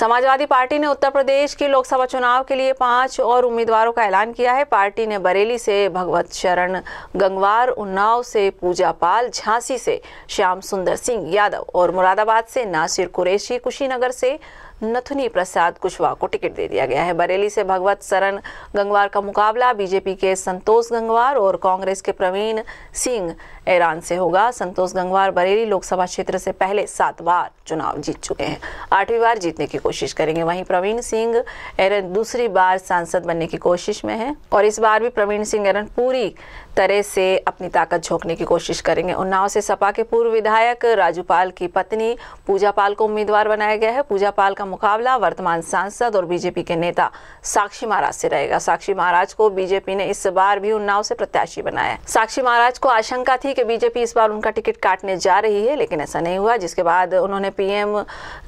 Samajwadi party ने उत्तर प्रदेश के लोकसभा चुनाव के लिए पांच और उम्मीदवारों का ऐलान किया है पार्टी ने बरेली से भगवत शरण गंगवार उन्नाव से पूजा पाल झांसी से श्याम सुंदर सिंह यादव और मुरादाबाद से नासिर कुरैशी कुशीनगर से नथुनी प्रसाद कुशवाहा को टिकट दे दिया गया है बरेली से भगवत शरण गंगवार का मुकाबला बीजेपी के संतोष गंगवार और कांग्रेस के प्रवीण सिंह ईरान से होगा संतोष गंगवार बरेली लोकसभा क्षेत्र से पहले सात बार चुनाव जीत चुके हैं आठवीं बार जीतने की कोशिश करेंगे वहीं प्रवीण सिंह एरन दूसरी बार सांसद बनने की कोशिश में है और इस बार भी प्रवीण सिंह एरन पूरी तरह से अपनी ताकत झोंकने की कोशिश करेंगे उन्नाव से सपा के पूर्व विधायक राजू पाल की पत्नी पूजा पाल को उम्मीदवार बनाया गया है पूजा पाल का मुकाबला वर्तमान सांसद और बीजेपी के नेता साक्षी महाराज से रहेगा साक्षी महाराज को बीजेपी ने इस बार भी उन्नाव से प्रत्याशी बनाया साक्षी महाराज को आशंका थी कि बीजेपी इस बार उनका टिकट काटने जा रही है लेकिन ऐसा नहीं हुआ जिसके बाद उन्होंने पीएम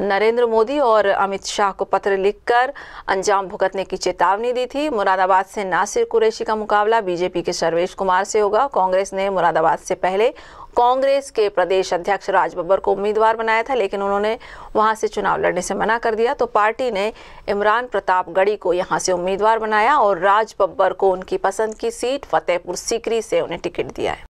नरेंद्र मोदी और अमित शाह को पत्र लिखकर अंजाम भुगतने की चेतावनी दी थी मुरादाबाद से नासिर कुरैशी का मुकाबला बीजेपी के सर्वेश कुमार कुमार से होगा कांग्रेस ने मुरादाबाद से पहले कांग्रेस के प्रदेश अध्यक्ष राज बब्बर को उम्मीदवार बनाया था लेकिन उन्होंने वहां से चुनाव लड़ने से मना कर दिया तो पार्टी ने इमरान प्रताप गढ़ी को यहां से उम्मीदवार बनाया और राज बब्बर को उनकी पसंद की सीट फतेहपुर सीकरी से उन्हें टिकट दिया है